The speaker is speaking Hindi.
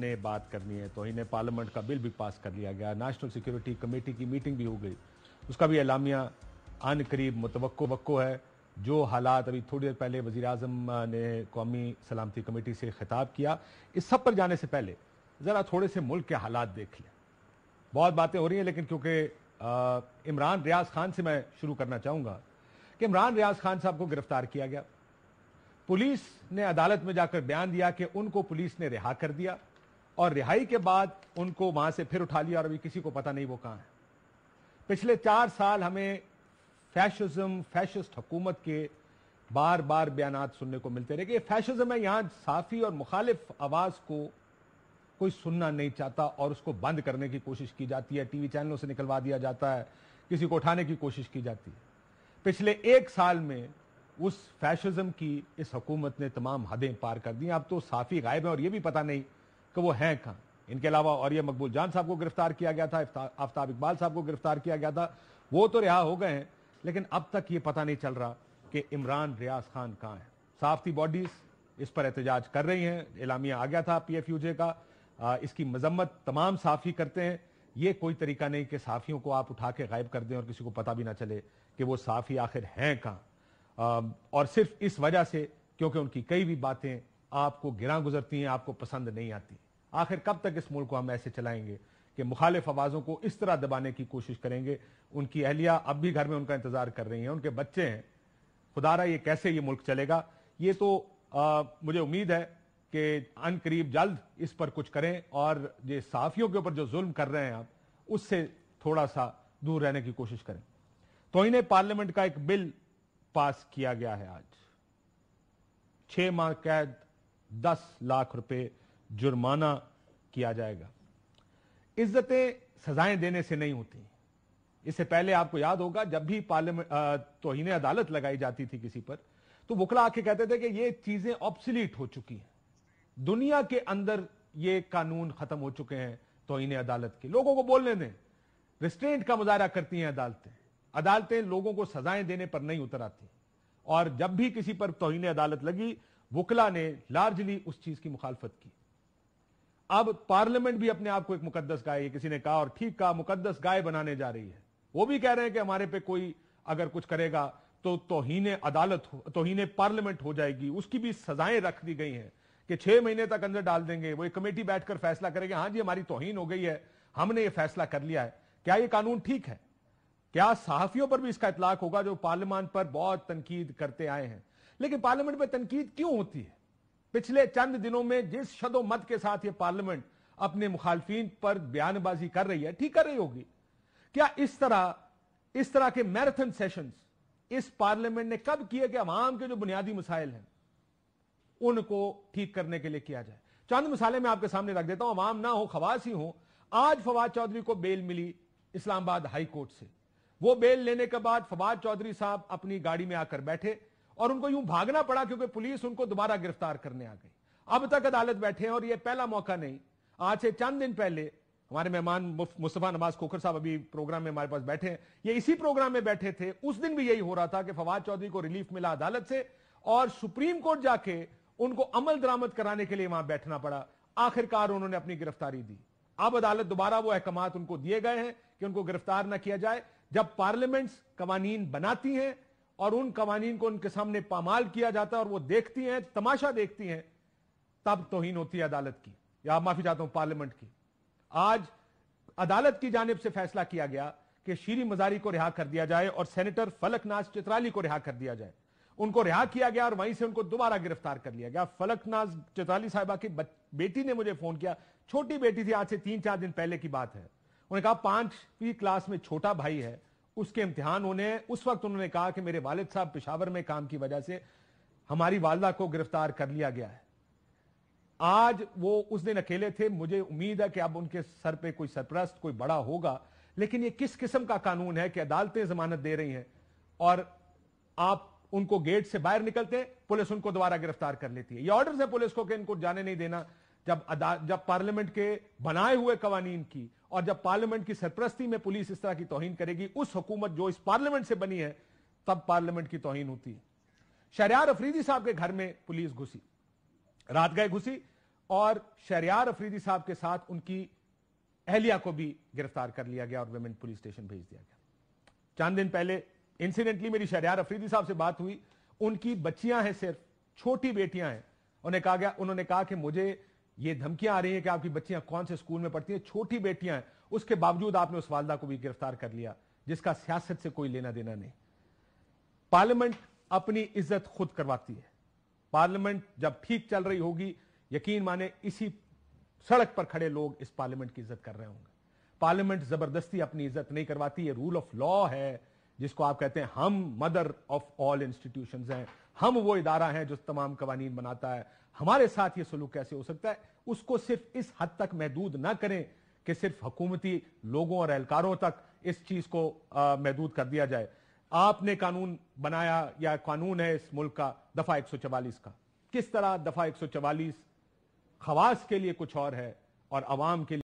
ने बात करनी है तो इन्हें पार्लियामेंट का बिल भी पास कर लिया गया नेशनल सिक्योरिटी कमेटी की मीटिंग भी हो गई उसका भी एलामिया आन करीब मुतवक्को वक्को है जो हालात अभी थोड़ी देर पहले वजी अजम ने कौमी सलामती कमेटी से खिताब किया इस सब पर जाने से पहले ज़रा थोड़े से मुल्क के हालात देख लें बहुत बातें हो रही हैं लेकिन क्योंकि इमरान रियाज खान से मैं शुरू करना चाहूँगा कि इमरान रियाज खान साहब को गिरफ्तार किया गया पुलिस ने अदालत में जाकर बयान दिया कि उनको पुलिस ने रिहा कर दिया और रिहाई के बाद उनको वहां से फिर उठा लिया और अभी किसी को पता नहीं वो कहां है पिछले चार साल हमें फैशिज्म फैशिस्ट हुकूमत के बार बार बयान सुनने को मिलते रहे कि फैशिज्म है यहां साफी और मुखालिफ आवाज को कोई सुनना नहीं चाहता और उसको बंद करने की कोशिश की जाती है टीवी चैनलों से निकलवा दिया जाता है किसी को उठाने की कोशिश की जाती है पिछले एक साल में उस फैशिज्म की इस हुकूमत ने तमाम हदें पार कर दी अब तो साफी गायब है और यह भी पता नहीं कि वो हैं कहां इनके अलावा और ये मकबूल जान साहब को गिरफ्तार किया गया था आफ्ताब इकबाल साहब को गिरफ्तार किया गया था वो तो रिहा हो गए हैं लेकिन अब तक ये पता नहीं चल रहा कि इमरान रियाज खान कहाँ है साफ्ती बॉडीज इस पर एहतजाज कर रही हैं इलामिया आ गया था पी एफ यूजे का आ, इसकी मजम्मत तमाम साफी करते हैं ये कोई तरीका नहीं कि साफियों को आप उठा के गायब कर दें और किसी को पता भी ना चले कि वो साफी आखिर हैं कहाँ और सिर्फ इस वजह से क्योंकि उनकी कई भी बातें आपको गिरा गुजरती हैं आपको पसंद नहीं आती आखिर कब तक इस मुल्क को हम ऐसे चलाएंगे कि मुखालिफ आवाज़ों को इस तरह दबाने की कोशिश करेंगे उनकी अहलिया अब भी घर में उनका इंतज़ार कर रही हैं उनके बच्चे हैं खुदा रहा ये कैसे ये मुल्क चलेगा ये तो आ, मुझे उम्मीद है कि अन करीब जल्द इस पर कुछ करें और ये सहाफ़ियों के ऊपर जो जुल्म कर रहे हैं आप उससे थोड़ा सा दूर रहने की कोशिश करें तो इन्हें पार्लियामेंट का एक बिल पास किया गया है आज छह माह कैद दस लाख रुपए जुर्माना किया जाएगा इज्जतें सजाएं देने से नहीं होती इससे पहले आपको याद होगा जब भी पार्लियामेंट तोहिने अदालत लगाई जाती थी किसी पर तो वकला आके कहते थे कि ये चीजें ऑप्सिलीट हो चुकी हैं दुनिया के अंदर ये कानून खत्म हो चुके हैं तोहिने अदालत के लोगों को बोलने दें रिस्ट्रेंट का मुजाहरा करती हैं अदालतें अदालतें लोगों को सजाएं देने पर नहीं उतर आती और जब भी किसी पर तोहिने अदालत लगी वकला ने लार्जली उस चीज की मुखालफत की अब पार्लियामेंट भी अपने आप को एक मुकदस गाय किसी ने कहा और ठीक कहा मुकदस गाय बनाने जा रही है वो भी कह रहे हैं कि हमारे पे कोई अगर कुछ करेगा तो तोहीने अदालत हो पार्लियामेंट हो जाएगी उसकी भी सजाएं रख दी गई हैं कि छह महीने तक अंदर डाल देंगे वो एक कमेटी बैठकर फैसला करेगी हाँ जी हमारी तोहीन हो गई है हमने ये फैसला कर लिया है क्या ये कानून ठीक है क्या सहाफियों पर भी इसका इतलाक होगा जो पार्लियामान पर बहुत तनकीद करते आए हैं लेकिन पार्लियामेंट में तनकीद क्यों होती है पिछले चंद दिनों में जिस शदो मत के साथ ये पार्लियामेंट अपने मुखालफिन पर बयानबाजी कर रही है ठीक कर रही होगी क्या इस तरह इस तरह के मैराथन सेशन इस पार्लियामेंट ने कब किए कि अवाम के जो बुनियादी मसाइल हैं उनको ठीक करने के लिए किया जाए चंद मिसाले मैं आपके सामने रख देता हूं अवाम ना हो खवास ही हो आज फवाद चौधरी को बेल मिली इस्लामाबाद हाईकोर्ट से वो बेल लेने के बाद फवाद चौधरी साहब अपनी गाड़ी में आकर बैठे और उनको यूं भागना पड़ा क्योंकि पुलिस उनको दोबारा गिरफ्तार करने आ गई अब तक अदालत बैठे हैं और यह पहला मौका नहीं आज से चंद दिन पहले हमारे मेहमान मुस्तफा नवाज खोखर साहब अभी प्रोग्राम में हमारे पास बैठे हैं ये इसी प्रोग्राम में बैठे थे उस दिन भी यही हो रहा था कि फवाद चौधरी को रिलीफ मिला अदालत से और सुप्रीम कोर्ट जाके उनको अमल दरामद कराने के लिए वहां बैठना पड़ा आखिरकार उन्होंने अपनी गिरफ्तारी दी अब अदालत दोबारा वो अहकाम उनको दिए गए हैं कि उनको गिरफ्तार ना किया जाए जब पार्लियामेंट कवानीन बनाती हैं और उन कवानीन को उनके सामने पामाल किया जाता है और वो देखती हैं तमाशा देखती हैं तब तोहीन होती है अदालत की या माफी चाहता हूं पार्लियामेंट की आज अदालत की जानब से फैसला किया गया कि शीरी मजारी को रिहा कर दिया जाए और सेनेटर फलकनाज चित्राली को रिहा कर दिया जाए उनको रिहा किया गया और वहीं से उनको दोबारा गिरफ्तार कर लिया गया फलकनाज चित्राली साहिबा की बेटी ने मुझे फोन किया छोटी बेटी थी आज से तीन चार दिन पहले की बात है उन्होंने कहा पांचवी क्लास में छोटा भाई है उसके इम्तिहान होने उस वक्त उन्होंने कहा कि मेरे वालिद साहब पिशावर में काम की वजह से हमारी वालदा को गिरफ्तार कर लिया गया है आज वो उस दिन अकेले थे मुझे उम्मीद है कि अब उनके सर पे कोई सरप्रस्त कोई बड़ा होगा लेकिन ये किस किस्म का कानून है कि अदालतें जमानत दे रही हैं और आप उनको गेट से बाहर निकलते पुलिस उनको दोबारा गिरफ्तार कर लेती है ये ऑर्डर है पुलिस को कि इनको जाने नहीं देना जब जब पार्लियामेंट के बनाए हुए कवानीन की और जब पार्लियामेंट की सरप्रस्ती में पुलिस इस तरह की तोहिन करेगी उस हुकूमत जो इस पार्लियामेंट से बनी है तब पार्लियामेंट की तोहिन होती है शहरियार अफरीदी साहब के घर में पुलिस घुसी रात गए घुसी और शहरियार अफरीदी साहब के साथ उनकी अहलिया को भी गिरफ्तार कर लिया गया और वेमेन पुलिस स्टेशन भेज दिया गया चंद दिन पहले इंसिडेंटली मेरी शहरियार अफरीदी साहब से बात हुई उनकी बच्चियां हैं सिर्फ छोटी बेटियां हैं उन्हें कहा गया उन्होंने कहा कि मुझे ये धमकियां आ रही है कि आपकी बच्चियां कौन से स्कूल में पढ़ती हैं छोटी बेटियां हैं उसके बावजूद आपने उस वालदा को भी गिरफ्तार कर लिया जिसका सियासत से कोई लेना देना नहीं पार्लियामेंट अपनी इज्जत खुद करवाती है पार्लियामेंट जब ठीक चल रही होगी यकीन माने इसी सड़क पर खड़े लोग इस पार्लियामेंट की इज्जत कर रहे होंगे पार्लियामेंट जबरदस्ती अपनी इज्जत नहीं करवाती है रूल ऑफ लॉ है जिसको आप कहते हैं हम मदर ऑफ ऑल इंस्टीट्यूशन हैं हम वो इदारा हैं जो तमाम कवानीन बनाता है हमारे साथ ये सलूक कैसे हो सकता है उसको सिर्फ इस हद तक महदूद ना करें कि सिर्फ हकूमती लोगों और एहलकारों तक इस चीज को महदूद कर दिया जाए आपने कानून बनाया या कानून है इस मुल्क का दफा 144 का किस तरह दफा 144 खवास के लिए कुछ और है और आवाम के लिए